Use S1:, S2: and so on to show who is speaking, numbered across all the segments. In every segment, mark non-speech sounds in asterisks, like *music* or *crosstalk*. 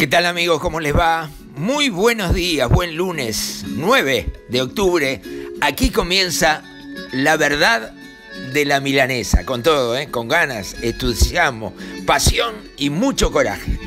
S1: ¿Qué tal amigos? ¿Cómo les va? Muy buenos días, buen lunes 9 de octubre. Aquí comienza la verdad de la milanesa, con todo, ¿eh? con ganas, entusiasmo, pasión y mucho coraje.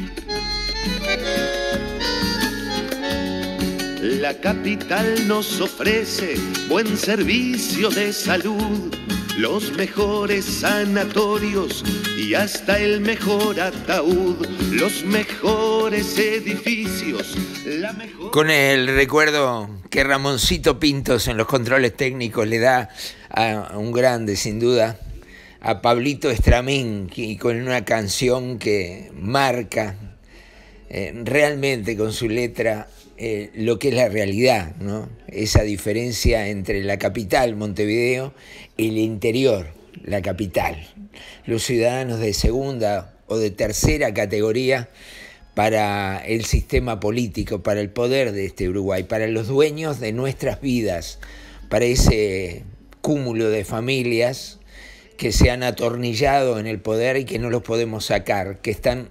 S1: La capital nos ofrece buen servicio de salud los mejores sanatorios y hasta el mejor ataúd, los mejores edificios. La mejor... Con el recuerdo que Ramoncito Pintos en los controles técnicos le da a un grande, sin duda, a Pablito Estramín, y con una canción que marca eh, realmente con su letra eh, lo que es la realidad, esa diferencia entre la capital, Montevideo, y el interior, la capital. Los ciudadanos de segunda o de tercera categoría para el sistema político, para el poder de este Uruguay, para los dueños de nuestras vidas, para ese cúmulo de familias que se han atornillado en el poder y que no los podemos sacar, que están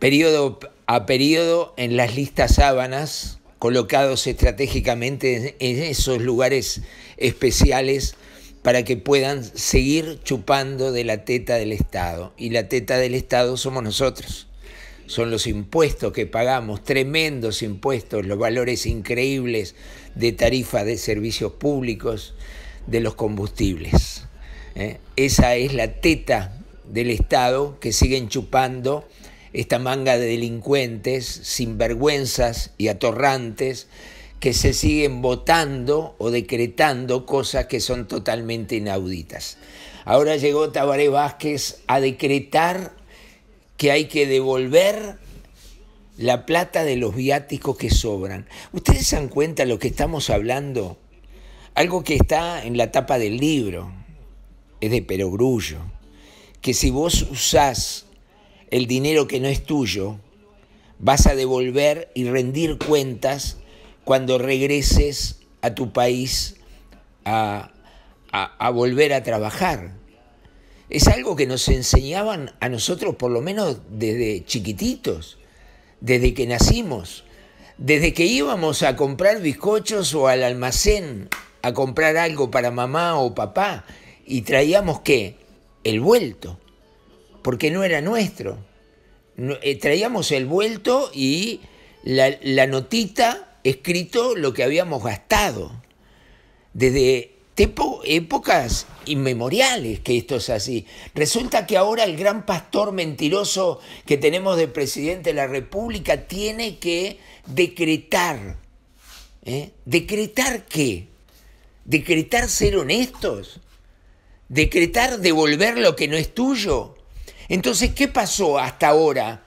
S1: periodo a periodo en las listas sábanas, colocados estratégicamente en esos lugares especiales para que puedan seguir chupando de la teta del Estado. Y la teta del Estado somos nosotros. Son los impuestos que pagamos, tremendos impuestos, los valores increíbles de tarifa de servicios públicos, de los combustibles. ¿eh? Esa es la teta del Estado que siguen chupando esta manga de delincuentes, sinvergüenzas y atorrantes que se siguen votando o decretando cosas que son totalmente inauditas. Ahora llegó Tabaré Vázquez a decretar que hay que devolver la plata de los viáticos que sobran. ¿Ustedes se dan cuenta de lo que estamos hablando? Algo que está en la tapa del libro, es de Perogrullo, que si vos usás el dinero que no es tuyo, vas a devolver y rendir cuentas cuando regreses a tu país a, volver a trabajar. Es algo que nos enseñaban a nosotros por lo menos desde chiquititos, desde que nacimos, desde que íbamos a comprar bizcochos o al almacén a comprar algo para mamá o papá y traíamos qué? El vuelto porque no era nuestro. Eh, traíamos el vuelto y la, notita escrito lo que habíamos gastado. Desde épocas inmemoriales que esto es así. Resulta que ahora el gran pastor mentiroso que tenemos de presidente de la República tiene que decretar. ¿eh? ¿Decretar qué? ¿Decretar ser honestos? ¿Decretar devolver lo que no es tuyo? Entonces, ¿qué pasó hasta ahora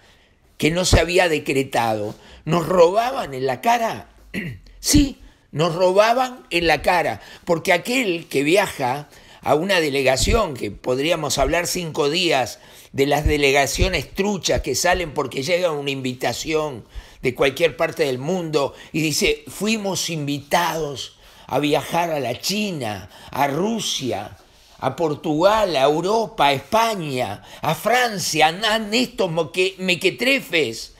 S1: que no se había decretado? ¿Nos robaban en la cara? *clears throat* Sí, nos robaban en la cara, porque aquel que viaja a una delegación, que podríamos hablar cinco días de las delegaciones truchas que salen porque llega una invitación de cualquier parte del mundo y dice, fuimos invitados a viajar a la China, a Rusia, a Portugal, a Europa, a España, a Francia, andan estos mequetrefes,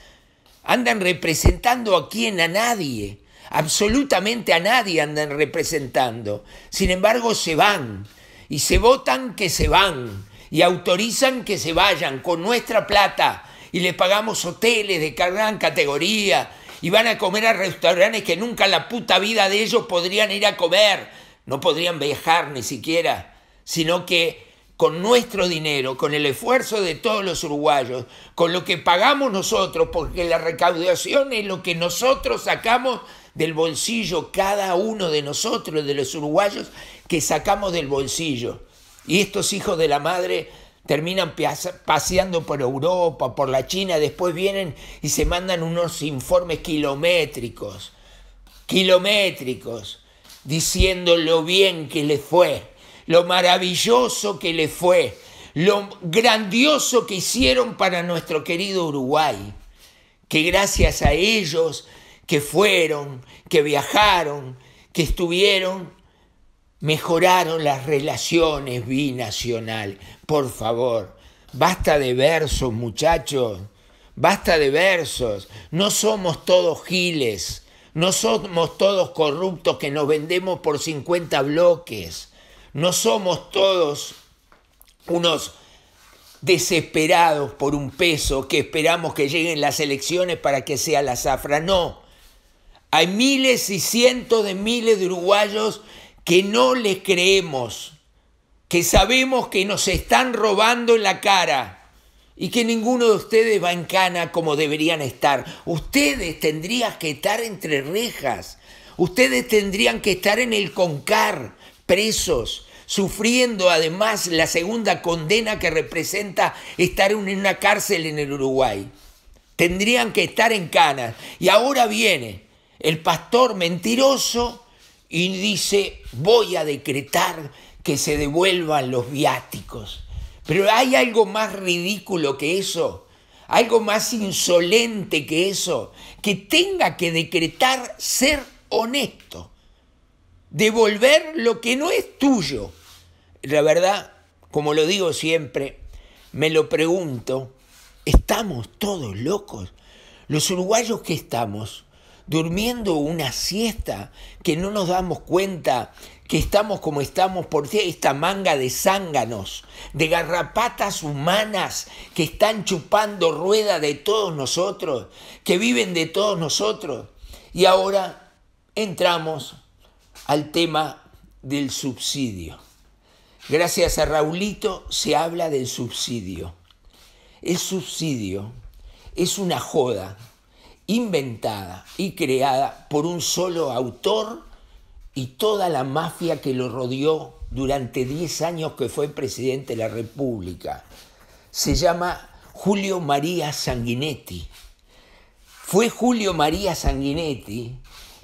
S1: andan representando a quién, a nadie, absolutamente a nadie andan representando. Sin embargo, se van y se votan que se van y autorizan que se vayan con nuestra plata y les pagamos hoteles de gran categoría y van a comer a restaurantes que nunca en la puta vida de ellos podrían ir a comer, no podrían viajar ni siquiera sino que con nuestro dinero, con el esfuerzo de todos los uruguayos, con lo que pagamos nosotros, porque la recaudación es lo que nosotros sacamos del bolsillo, cada uno de nosotros, de los uruguayos, que sacamos del bolsillo. Y estos hijos de la madre terminan paseando por Europa, por la China, después vienen y se mandan unos informes kilométricos, kilométricos, diciendo lo bien que les fue lo maravilloso que le fue, lo grandioso que hicieron para nuestro querido Uruguay, que gracias a ellos que fueron, que viajaron, que estuvieron, mejoraron las relaciones binacional. Por favor, basta de versos, muchachos, basta de versos. No somos todos giles, no somos todos corruptos que nos vendemos por 50 bloques. No somos todos unos desesperados por un peso que esperamos que lleguen las elecciones para que sea la zafra. No. Hay miles y cientos de miles de uruguayos que no les creemos, que sabemos que nos están robando en la cara y que ninguno de ustedes va en cana como deberían estar. Ustedes tendrían que estar entre rejas, ustedes tendrían que estar en el concar, presos, sufriendo además la segunda condena que representa estar en una cárcel en el Uruguay. Tendrían que estar en canas. Y ahora viene el pastor mentiroso y dice, voy a decretar que se devuelvan los viáticos. Pero hay algo más ridículo que eso, algo más insolente que eso, que tenga que decretar ser honesto devolver lo que no es tuyo. La verdad, como lo digo siempre, me lo pregunto, ¿estamos todos locos? Los uruguayos que estamos durmiendo una siesta que no nos damos cuenta que estamos como estamos por esta manga de zánganos, de garrapatas humanas que están chupando rueda de todos nosotros, que viven de todos nosotros. Y ahora entramos al tema del subsidio. Gracias a Raulito se habla del subsidio. El subsidio es una joda inventada y creada por un solo autor y toda la mafia que lo rodeó durante 10 años que fue presidente de la República. Se llama Julio María Sanguinetti. Fue Julio María Sanguinetti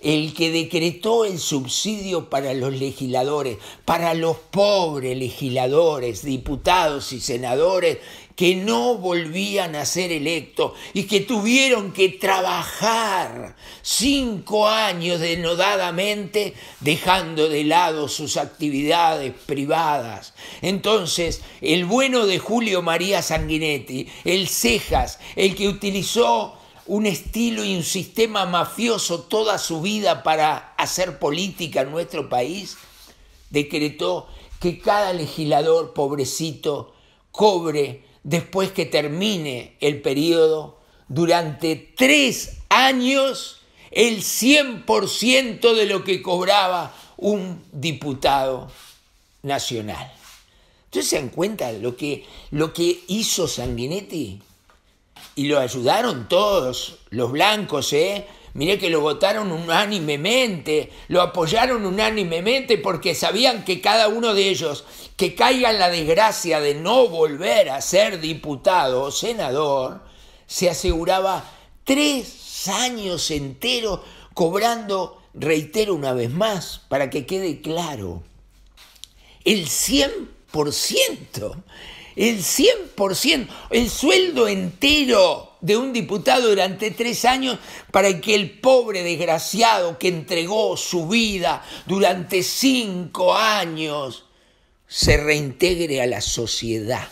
S1: el que decretó el subsidio para los legisladores, para los pobres legisladores, diputados y senadores que no volvían a ser electos y que tuvieron que trabajar cinco años denodadamente dejando de lado sus actividades privadas. Entonces, el bueno de Julio María Sanguinetti, el Cejas, el que utilizó un estilo y un sistema mafioso toda su vida para hacer política en nuestro país, decretó que cada legislador pobrecito cobre después que termine el periodo durante tres años el 100% de lo que cobraba un diputado nacional. ¿Ustedes se dan cuenta lo que, lo que hizo Sanguinetti? y lo ayudaron todos, los blancos, ¿eh? Miré que lo votaron unánimemente, lo apoyaron unánimemente porque sabían que cada uno de ellos que caiga en la desgracia de no volver a ser diputado o senador, se aseguraba tres años enteros cobrando, reitero una vez más, para que quede claro, el 100% el 100%, el sueldo entero de un diputado durante tres años para que el pobre desgraciado que entregó su vida durante cinco años se reintegre a la sociedad.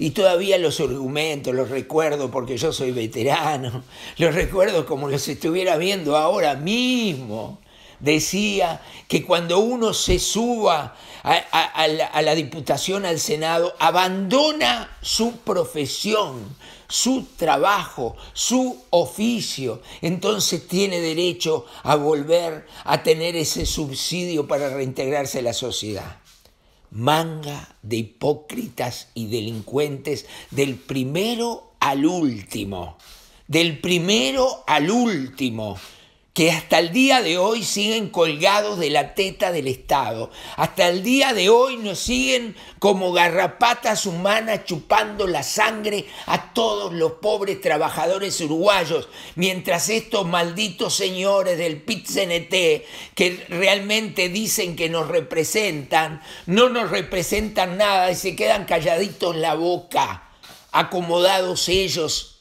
S1: Y todavía los argumentos, los recuerdo porque yo soy veterano, los recuerdo como los estuviera viendo ahora mismo decía que cuando uno se suba a, la, la, Diputación, al Senado, abandona su profesión, su trabajo, su oficio, entonces tiene derecho a volver a tener ese subsidio para reintegrarse a la sociedad. Manga de hipócritas y delincuentes del primero al último, del primero al último que hasta el día de hoy siguen colgados de la teta del Estado. Hasta el día de hoy nos siguen como garrapatas humanas chupando la sangre a todos los pobres trabajadores uruguayos, mientras estos malditos señores del pit que realmente dicen que nos representan, no nos representan nada y se quedan calladitos en la boca, acomodados ellos,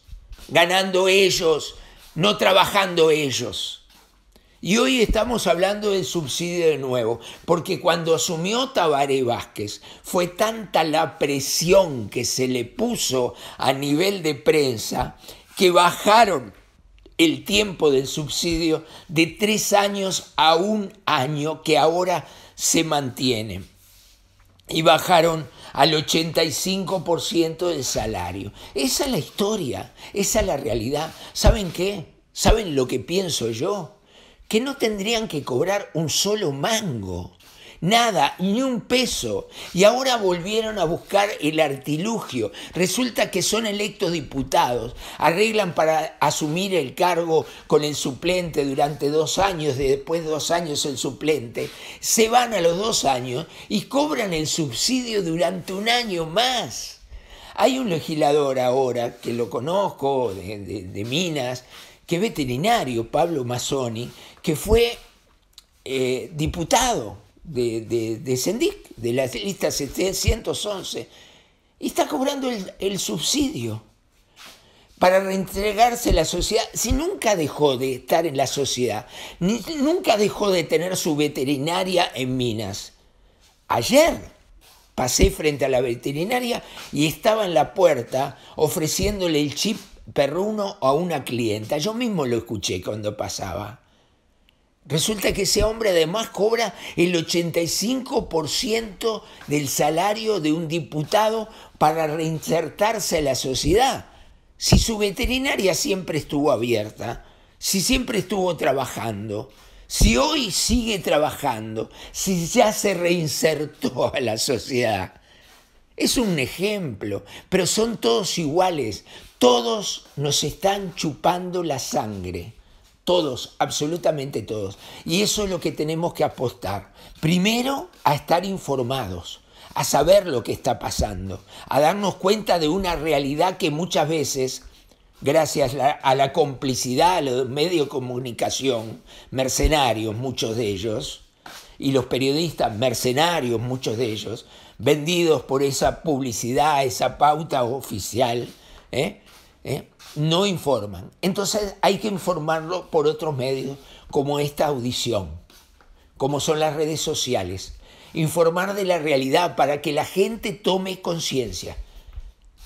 S1: ganando ellos, no trabajando ellos. Y hoy estamos hablando del subsidio de nuevo, porque cuando asumió Tabaré Vázquez fue tanta la presión que se le puso a nivel de prensa que bajaron el tiempo del subsidio de tres años a un año que ahora se mantiene. Y bajaron al 85% del salario. Esa es la historia, esa es la realidad. ¿Saben qué? ¿Saben lo que pienso yo? que no tendrían que cobrar un solo mango, nada, ni un peso. Y ahora volvieron a buscar el artilugio. Resulta que son electos diputados, arreglan para asumir el cargo con el suplente durante dos años, después de dos años el suplente, se van a los dos años y cobran el subsidio durante un año más. Hay un legislador ahora que lo conozco de, de Minas, que veterinario, Pablo Mazzoni, que fue eh, diputado de, de, de Sendic, de la lista 711, y está cobrando el, subsidio para reentregarse a la sociedad, si nunca dejó de estar en la sociedad, ni, nunca dejó de tener su veterinaria en Minas. Ayer pasé frente a la veterinaria y estaba en la puerta ofreciéndole el chip perruno a una clienta. Yo mismo lo escuché cuando pasaba. Resulta que ese hombre además cobra el 85% del salario de un diputado para reinsertarse a la sociedad. Si su veterinaria siempre estuvo abierta, si siempre estuvo trabajando, si hoy sigue trabajando, si ya se reinsertó a la sociedad. Es un ejemplo, pero son todos iguales, todos nos están chupando la sangre. Todos, absolutamente todos. Y eso es lo que tenemos que apostar. Primero, a estar informados, a saber lo que está pasando, a darnos cuenta de una realidad que muchas veces gracias a la complicidad, a los medios de comunicación, mercenarios muchos de ellos, y los periodistas mercenarios muchos de ellos, vendidos por esa publicidad, esa pauta oficial, ¿eh? ¿eh? no informan. Entonces hay que informarlo por otros medios, como esta audición, como son las redes sociales. Informar de la realidad para que la gente tome conciencia,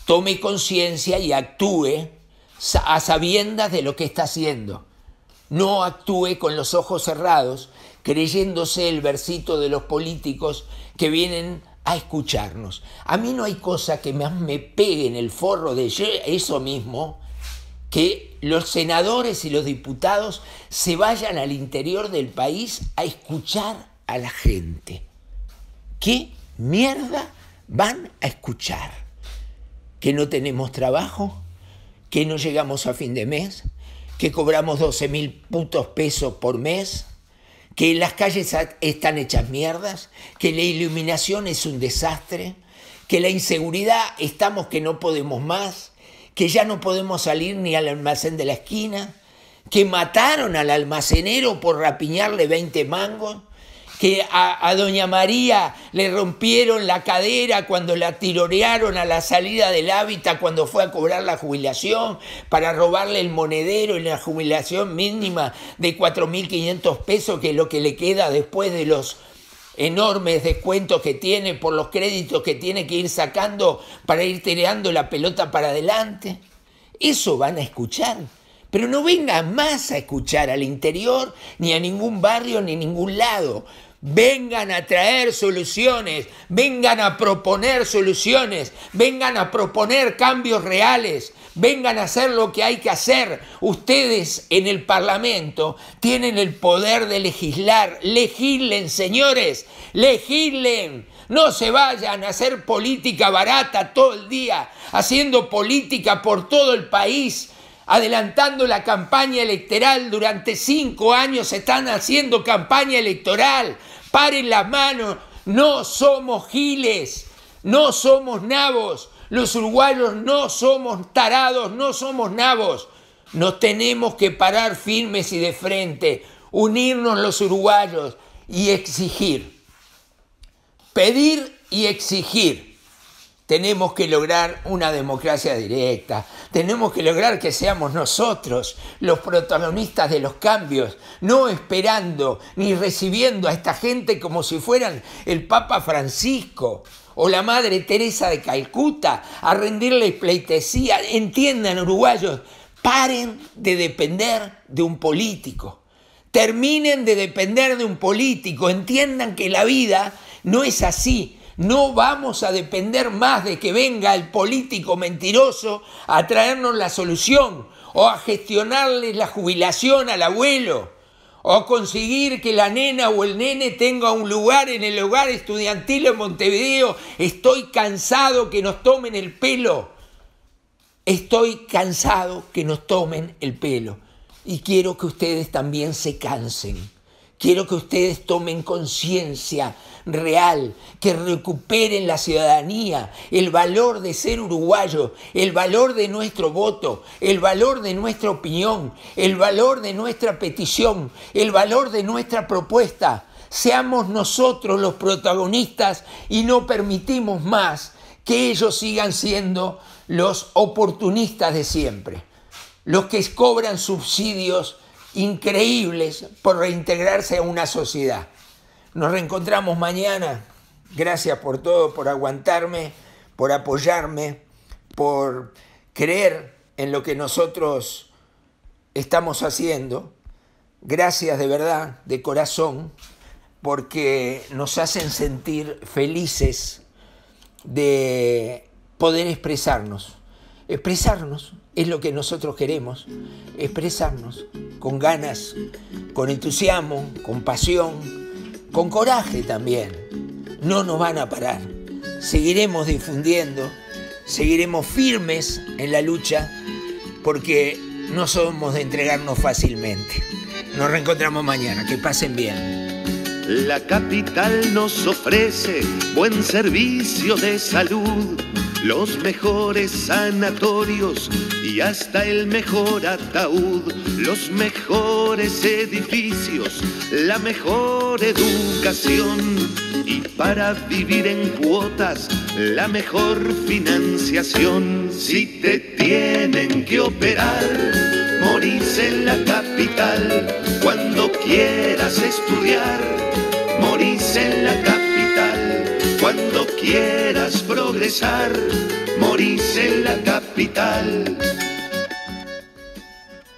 S1: tome conciencia y actúe a sabiendas de lo que está haciendo. No actúe con los ojos cerrados, creyéndose el versito de los políticos que vienen a escucharnos. A mí no hay cosa que más me pegue en el forro de eso mismo que los senadores y los diputados se vayan al interior del país a escuchar a la gente. ¿Qué mierda van a escuchar? ¿Que no tenemos trabajo? ¿Que no llegamos a fin de mes? ¿Que cobramos 12 mil putos pesos por mes? que las calles están hechas mierdas, que la iluminación es un desastre, que la inseguridad estamos que no podemos más, que ya no podemos salir ni al almacén de la esquina, que mataron al almacenero por rapiñarle 20 mangos, que a, Doña María le rompieron la cadera cuando la tirorearon a la salida del hábitat cuando fue a cobrar la jubilación para robarle el monedero y la jubilación mínima de 4.500 pesos, que es lo que le queda después de los enormes descuentos que tiene por los créditos que tiene que ir sacando para ir tereando la pelota para adelante. Eso van a escuchar. Pero no vengan más a escuchar al interior, ni a ningún barrio, ni a ningún lado vengan a traer soluciones, vengan a proponer soluciones, vengan a proponer cambios reales, vengan a hacer lo que hay que hacer. Ustedes en el Parlamento tienen el poder de legislar. Legislen, señores, legislen. No se vayan a hacer política barata todo el día, haciendo política por todo el país adelantando la campaña electoral durante cinco años, están haciendo campaña electoral. Paren las manos, no somos giles, no somos nabos, los uruguayos no somos tarados, no somos nabos. Nos tenemos que parar firmes y de frente, unirnos los uruguayos y exigir. Pedir y exigir tenemos que lograr una democracia directa, tenemos que lograr que seamos nosotros los protagonistas de los cambios, no esperando ni recibiendo a esta gente como si fueran el Papa Francisco o la Madre Teresa de Calcuta a rendirle pleitesía. Entiendan, uruguayos, paren de depender de un político, terminen de depender de un político, entiendan que la vida no es así no vamos a depender más de que venga el político mentiroso a traernos la solución o a gestionarles la jubilación al abuelo o conseguir que la nena o el nene tenga un lugar en el hogar estudiantil en Montevideo. Estoy cansado que nos tomen el pelo. Estoy cansado que nos tomen el pelo. Y quiero que ustedes también se cansen. Quiero que ustedes tomen conciencia real, que recuperen la ciudadanía, el valor de ser uruguayo, el valor de nuestro voto, el valor de nuestra opinión, el valor de nuestra petición, el valor de nuestra propuesta. Seamos nosotros los protagonistas y no permitimos más que ellos sigan siendo los oportunistas de siempre, los que cobran subsidios increíbles por reintegrarse a una sociedad. Nos reencontramos mañana. Gracias por todo, por aguantarme, por apoyarme, por creer en lo que nosotros estamos haciendo. Gracias de verdad, de corazón, porque nos hacen sentir felices de poder expresarnos expresarnos, es lo que nosotros queremos, expresarnos con ganas, con entusiasmo, con pasión, con coraje también. No nos van a parar, seguiremos difundiendo, seguiremos firmes en la lucha, porque no somos de entregarnos fácilmente. Nos reencontramos mañana, que pasen bien. La capital nos ofrece buen servicio de salud los mejores sanatorios y hasta el mejor ataúd, los mejores edificios, la mejor educación y para vivir en cuotas, la mejor financiación. Si te tienen que operar, morís en la capital, cuando quieras estudiar, morís en la capital, cuando quieras progresar, morís en la capital